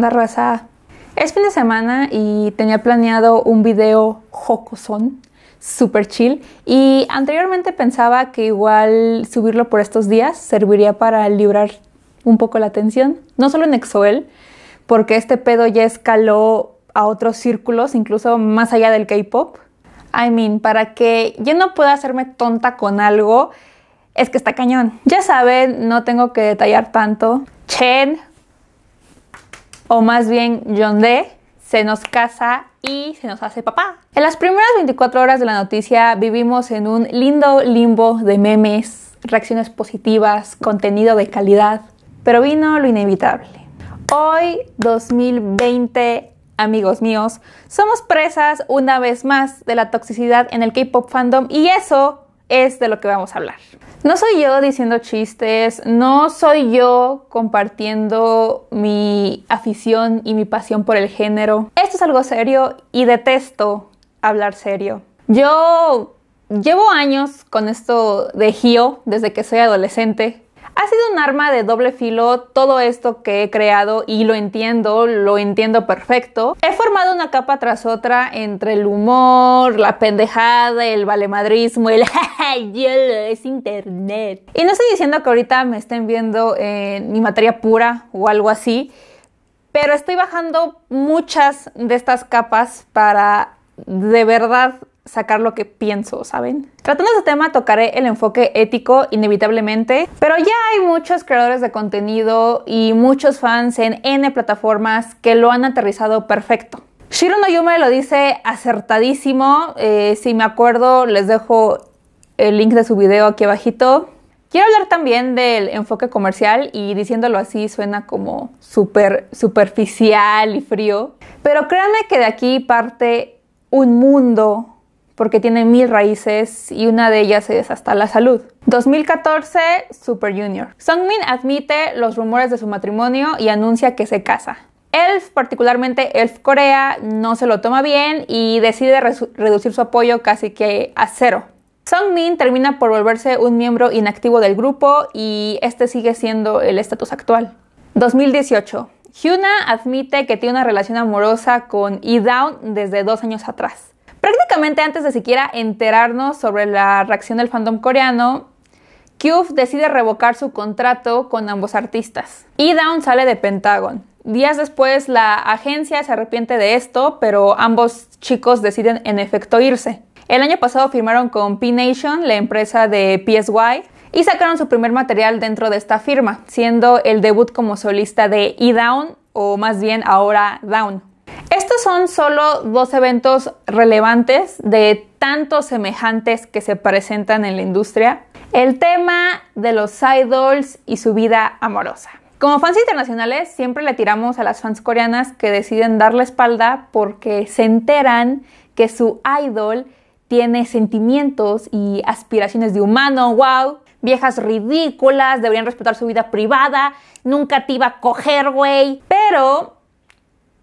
raza? Es fin de semana y tenía planeado un video jocosón, super chill. Y anteriormente pensaba que igual subirlo por estos días serviría para librar un poco la tensión. no solo en Exoel, porque este pedo ya escaló a otros círculos, incluso más allá del K-pop. I mean, para que yo no pueda hacerme tonta con algo, es que está cañón. Ya saben, no tengo que detallar tanto. Chen, o más bien John D. se nos casa y se nos hace papá. En las primeras 24 horas de la noticia vivimos en un lindo limbo de memes, reacciones positivas, contenido de calidad, pero vino lo inevitable. Hoy, 2020, amigos míos, somos presas una vez más de la toxicidad en el K-Pop fandom y eso es de lo que vamos a hablar. No soy yo diciendo chistes, no soy yo compartiendo mi afición y mi pasión por el género. Esto es algo serio y detesto hablar serio. Yo llevo años con esto de GIO desde que soy adolescente. Ha sido un arma de doble filo todo esto que he creado y lo entiendo, lo entiendo perfecto. He formado una capa tras otra entre el humor, la pendejada, el valemadrismo, el es internet. Y no estoy diciendo que ahorita me estén viendo en mi materia pura o algo así, pero estoy bajando muchas de estas capas para de verdad sacar lo que pienso, ¿saben? Tratando este tema tocaré el enfoque ético inevitablemente, pero ya hay muchos creadores de contenido y muchos fans en N plataformas que lo han aterrizado perfecto. Shiro Noyume lo dice acertadísimo, eh, si me acuerdo les dejo el link de su video aquí abajito. Quiero hablar también del enfoque comercial y diciéndolo así suena como súper superficial y frío, pero créanme que de aquí parte un mundo porque tiene mil raíces y una de ellas es hasta la salud. 2014, Super Junior. Min admite los rumores de su matrimonio y anuncia que se casa. Elf, particularmente Elf Corea, no se lo toma bien y decide reducir su apoyo casi que a cero. Min termina por volverse un miembro inactivo del grupo y este sigue siendo el estatus actual. 2018. Hyuna admite que tiene una relación amorosa con E-Down desde dos años atrás. Prácticamente antes de siquiera enterarnos sobre la reacción del fandom coreano, Cube decide revocar su contrato con ambos artistas. Y Down sale de Pentagon. Días después la agencia se arrepiente de esto, pero ambos chicos deciden en efecto irse. El año pasado firmaron con P Nation, la empresa de PSY, y sacaron su primer material dentro de esta firma, siendo el debut como solista de E-Down, o más bien ahora Down son solo dos eventos relevantes de tantos semejantes que se presentan en la industria. El tema de los idols y su vida amorosa. Como fans internacionales siempre le tiramos a las fans coreanas que deciden dar la espalda porque se enteran que su idol tiene sentimientos y aspiraciones de humano, wow, viejas ridículas, deberían respetar su vida privada, nunca te iba a coger, güey. Pero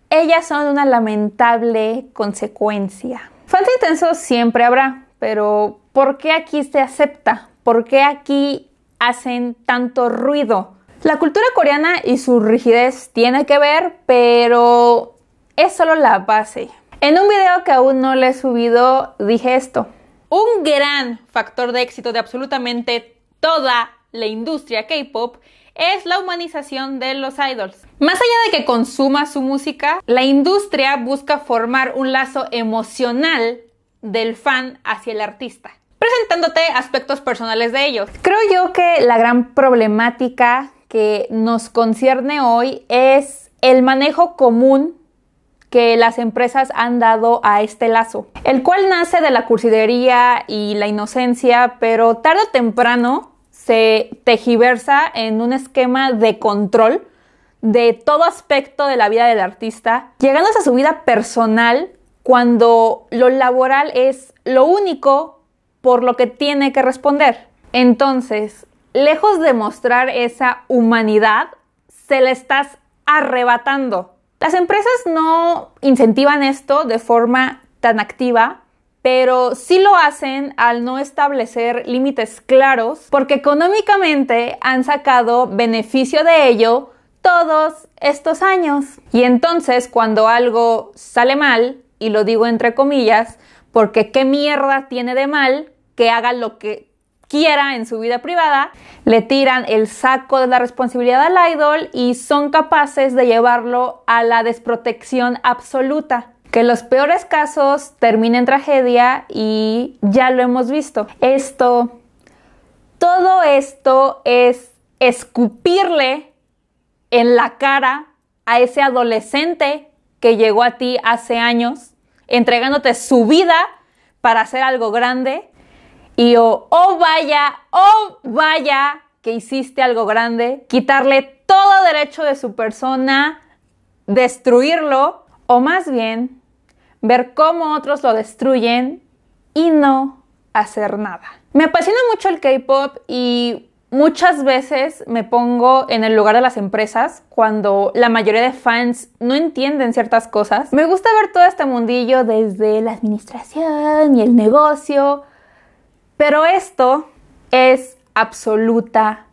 ellas son una lamentable consecuencia. Falta intenso siempre habrá, pero ¿por qué aquí se acepta? ¿Por qué aquí hacen tanto ruido? La cultura coreana y su rigidez tiene que ver, pero es solo la base. En un video que aún no le he subido dije esto. Un gran factor de éxito de absolutamente toda la industria K-Pop es la humanización de los idols. Más allá de que consuma su música, la industria busca formar un lazo emocional del fan hacia el artista, presentándote aspectos personales de ellos. Creo yo que la gran problemática que nos concierne hoy es el manejo común que las empresas han dado a este lazo, el cual nace de la cursidería y la inocencia, pero tarde o temprano se tejiversa en un esquema de control de todo aspecto de la vida del artista, llegando a su vida personal cuando lo laboral es lo único por lo que tiene que responder. Entonces, lejos de mostrar esa humanidad, se la estás arrebatando. Las empresas no incentivan esto de forma tan activa, pero sí lo hacen al no establecer límites claros porque económicamente han sacado beneficio de ello todos estos años. Y entonces cuando algo sale mal, y lo digo entre comillas, porque qué mierda tiene de mal que haga lo que quiera en su vida privada, le tiran el saco de la responsabilidad al idol y son capaces de llevarlo a la desprotección absoluta que los peores casos terminen tragedia y ya lo hemos visto. Esto, todo esto es escupirle en la cara a ese adolescente que llegó a ti hace años, entregándote su vida para hacer algo grande. Y o oh, oh, vaya, o oh, vaya, que hiciste algo grande, quitarle todo derecho de su persona, destruirlo, o más bien ver cómo otros lo destruyen y no hacer nada. Me apasiona mucho el K-Pop y muchas veces me pongo en el lugar de las empresas cuando la mayoría de fans no entienden ciertas cosas. Me gusta ver todo este mundillo desde la administración y el negocio, pero esto es absoluta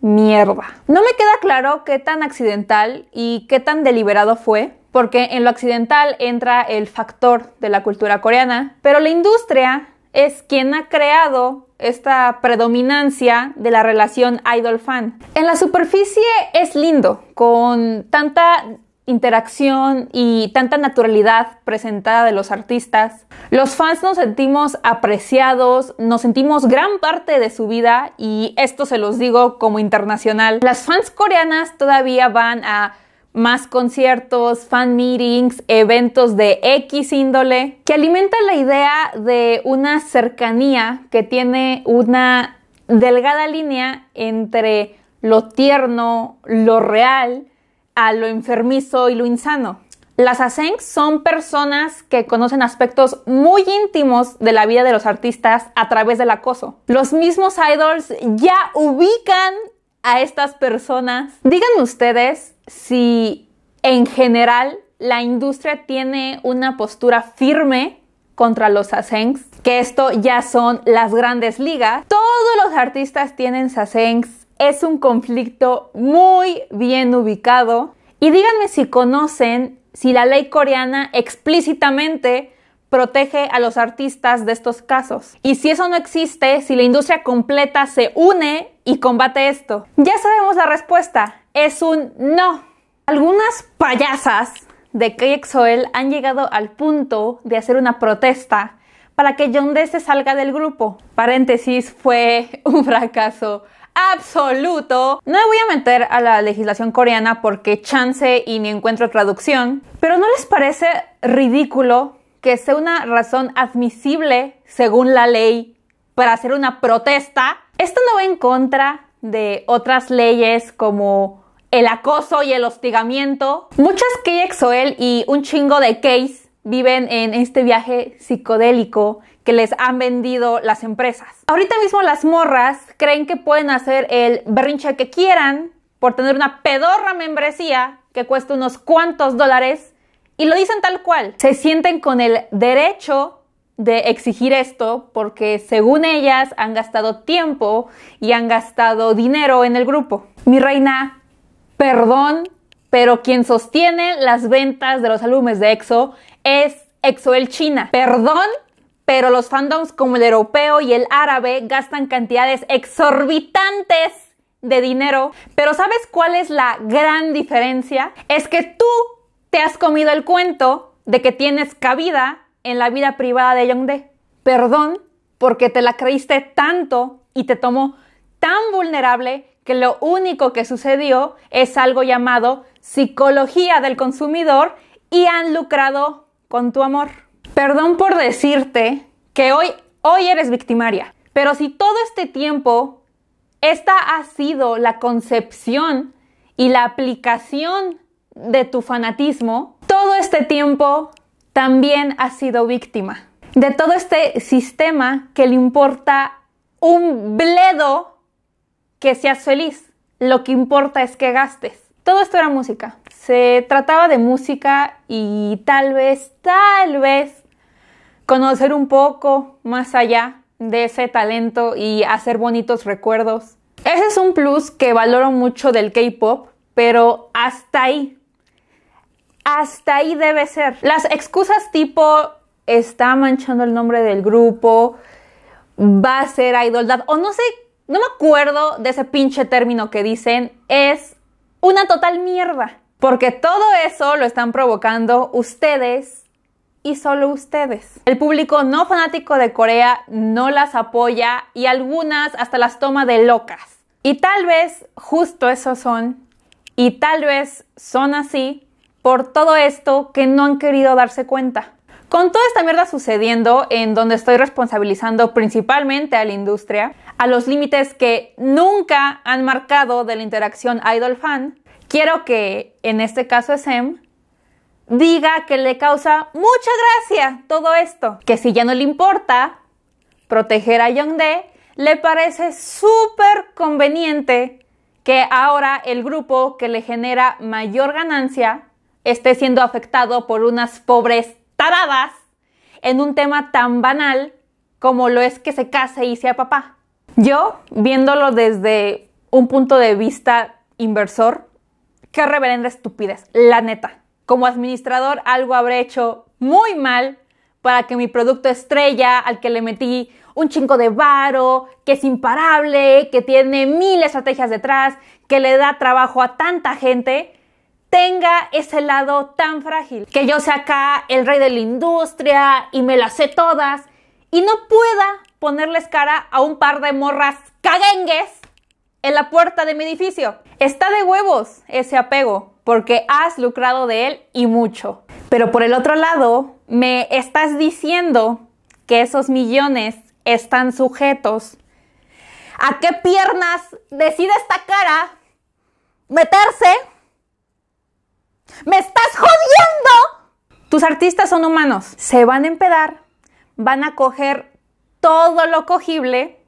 mierda. No me queda claro qué tan accidental y qué tan deliberado fue, porque en lo occidental entra el factor de la cultura coreana, pero la industria es quien ha creado esta predominancia de la relación idol-fan. En la superficie es lindo, con tanta interacción y tanta naturalidad presentada de los artistas. Los fans nos sentimos apreciados, nos sentimos gran parte de su vida y esto se los digo como internacional. Las fans coreanas todavía van a más conciertos, fan meetings, eventos de X índole, que alimenta la idea de una cercanía que tiene una delgada línea entre lo tierno, lo real, a lo enfermizo y lo insano. Las asengs son personas que conocen aspectos muy íntimos de la vida de los artistas a través del acoso. Los mismos idols ya ubican a estas personas. Díganme ustedes si en general la industria tiene una postura firme contra los sasengs, que esto ya son las grandes ligas. Todos los artistas tienen sasengs, es un conflicto muy bien ubicado. Y díganme si conocen si la ley coreana explícitamente protege a los artistas de estos casos. Y si eso no existe, si la industria completa se une y combate esto? Ya sabemos la respuesta, es un no. Algunas payasas de KXOL han llegado al punto de hacer una protesta para que John se salga del grupo. Paréntesis, fue un fracaso absoluto. No me voy a meter a la legislación coreana porque chance y ni encuentro traducción, pero ¿no les parece ridículo que sea una razón admisible según la ley para hacer una protesta? Esto no va en contra de otras leyes como el acoso y el hostigamiento. Muchas KXOL y un chingo de Case viven en este viaje psicodélico que les han vendido las empresas. Ahorita mismo las morras creen que pueden hacer el berrinche que quieran por tener una pedorra membresía que cuesta unos cuantos dólares y lo dicen tal cual. Se sienten con el derecho de exigir esto porque según ellas han gastado tiempo y han gastado dinero en el grupo. Mi reina, perdón, pero quien sostiene las ventas de los álbumes de EXO es exo el China. Perdón, pero los fandoms como el europeo y el árabe gastan cantidades exorbitantes de dinero. Pero ¿sabes cuál es la gran diferencia? Es que tú te has comido el cuento de que tienes cabida en la vida privada de Yongde. Perdón porque te la creíste tanto y te tomó tan vulnerable que lo único que sucedió es algo llamado psicología del consumidor y han lucrado con tu amor. Perdón por decirte que hoy, hoy eres victimaria, pero si todo este tiempo esta ha sido la concepción y la aplicación de tu fanatismo, todo este tiempo también ha sido víctima de todo este sistema que le importa un bledo que seas feliz. Lo que importa es que gastes. Todo esto era música. Se trataba de música y tal vez, tal vez, conocer un poco más allá de ese talento y hacer bonitos recuerdos. Ese es un plus que valoro mucho del K-Pop, pero hasta ahí. Hasta ahí debe ser. Las excusas tipo está manchando el nombre del grupo, va a ser idoldad, o no sé, no me acuerdo de ese pinche término que dicen, es una total mierda. Porque todo eso lo están provocando ustedes y solo ustedes. El público no fanático de Corea no las apoya y algunas hasta las toma de locas. Y tal vez justo eso son, y tal vez son así por todo esto que no han querido darse cuenta. Con toda esta mierda sucediendo, en donde estoy responsabilizando principalmente a la industria, a los límites que nunca han marcado de la interacción idol-fan, quiero que, en este caso es diga que le causa mucha gracia todo esto, que si ya no le importa proteger a De, le parece súper conveniente que ahora el grupo que le genera mayor ganancia esté siendo afectado por unas pobres taradas en un tema tan banal como lo es que se case y sea papá. Yo, viéndolo desde un punto de vista inversor, qué reverenda estupidez, la neta. Como administrador algo habré hecho muy mal para que mi producto estrella, al que le metí un chingo de varo, que es imparable, que tiene mil estrategias detrás, que le da trabajo a tanta gente, tenga ese lado tan frágil, que yo sea acá el rey de la industria y me las sé todas y no pueda ponerles cara a un par de morras cagengues en la puerta de mi edificio. Está de huevos ese apego, porque has lucrado de él y mucho. Pero por el otro lado, me estás diciendo que esos millones están sujetos. ¿A qué piernas decide esta cara meterse? ¡Me estás jodiendo! Tus artistas son humanos. Se van a empedar, van a coger todo lo cogible,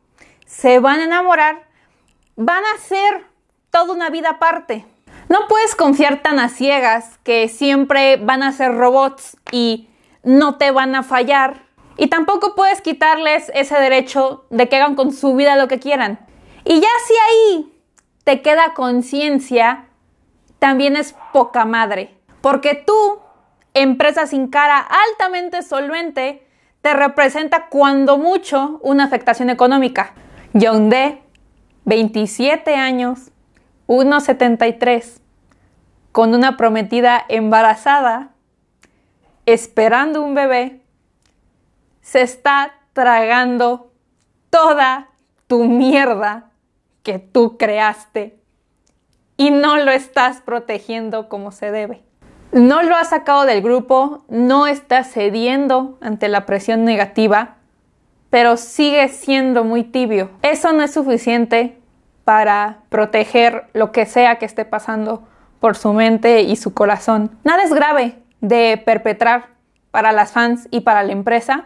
se van a enamorar, van a ser toda una vida aparte. No puedes confiar tan a ciegas que siempre van a ser robots y no te van a fallar. Y tampoco puedes quitarles ese derecho de que hagan con su vida lo que quieran. Y ya si ahí te queda conciencia, también es poca madre. Porque tú, empresa sin cara altamente solvente, te representa cuando mucho una afectación económica. de 27 años, 1,73, con una prometida embarazada, esperando un bebé, se está tragando toda tu mierda que tú creaste y no lo estás protegiendo como se debe. No lo has sacado del grupo, no estás cediendo ante la presión negativa, pero sigue siendo muy tibio. Eso no es suficiente para proteger lo que sea que esté pasando por su mente y su corazón. Nada es grave de perpetrar para las fans y para la empresa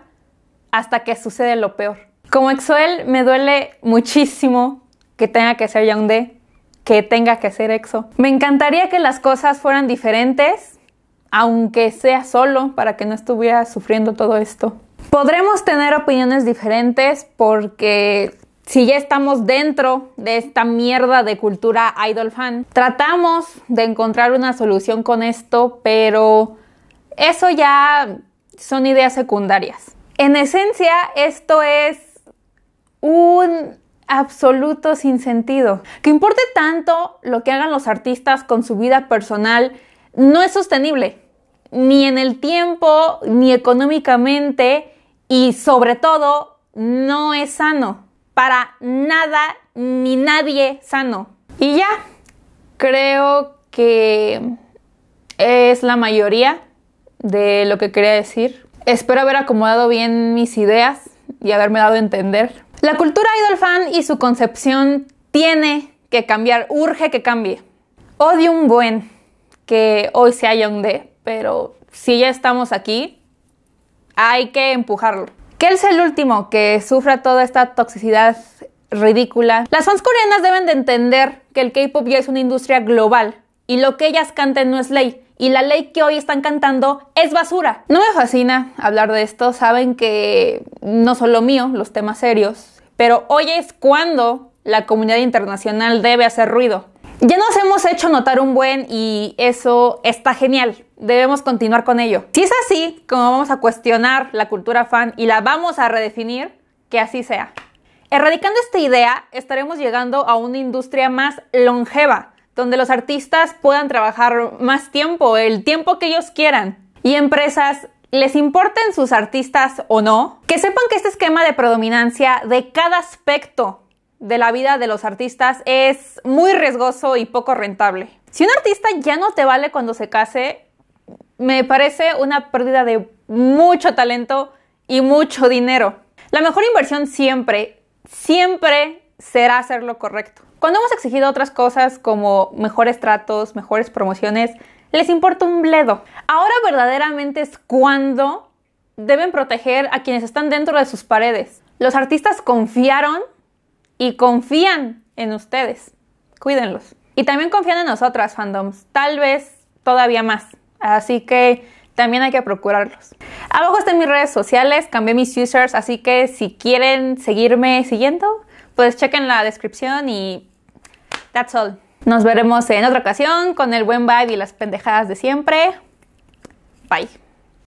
hasta que sucede lo peor. Como Exoel me duele muchísimo que tenga que ser D que tenga que ser EXO. Me encantaría que las cosas fueran diferentes, aunque sea solo, para que no estuviera sufriendo todo esto. Podremos tener opiniones diferentes porque si ya estamos dentro de esta mierda de cultura idol fan, tratamos de encontrar una solución con esto, pero eso ya son ideas secundarias. En esencia, esto es un absoluto sentido. Que importe tanto lo que hagan los artistas con su vida personal no es sostenible, ni en el tiempo, ni económicamente, y sobre todo, no es sano. Para nada ni nadie sano. Y ya, creo que es la mayoría de lo que quería decir. Espero haber acomodado bien mis ideas y haberme dado a entender. La cultura idol fan y su concepción tiene que cambiar, urge que cambie. Odio un buen que hoy se sea D, pero si ya estamos aquí, hay que empujarlo. Que es el último que sufra toda esta toxicidad ridícula. Las fans coreanas deben de entender que el K-pop ya es una industria global y lo que ellas canten no es ley. Y la ley que hoy están cantando es basura. No me fascina hablar de esto. Saben que no solo mío, los temas serios, pero hoy es cuando la comunidad internacional debe hacer ruido. Ya nos hemos hecho notar un buen y eso está genial. Debemos continuar con ello. Si es así, como vamos a cuestionar la cultura fan y la vamos a redefinir, que así sea. Erradicando esta idea, estaremos llegando a una industria más longeva, donde los artistas puedan trabajar más tiempo, el tiempo que ellos quieran, y empresas les importen sus artistas o no, que sepan que este esquema de predominancia de cada aspecto de la vida de los artistas es muy riesgoso y poco rentable. Si un artista ya no te vale cuando se case, me parece una pérdida de mucho talento y mucho dinero. La mejor inversión siempre, siempre será hacer lo correcto. Cuando hemos exigido otras cosas como mejores tratos, mejores promociones, les importa un bledo. Ahora verdaderamente es cuando deben proteger a quienes están dentro de sus paredes. Los artistas confiaron y confían en ustedes. Cuídenlos. Y también confían en nosotras, fandoms. Tal vez todavía más. Así que también hay que procurarlos. Abajo están mis redes sociales, cambié mis users, así que si quieren seguirme siguiendo, pues chequen la descripción y that's all. Nos veremos en otra ocasión con el buen vibe y las pendejadas de siempre. Bye.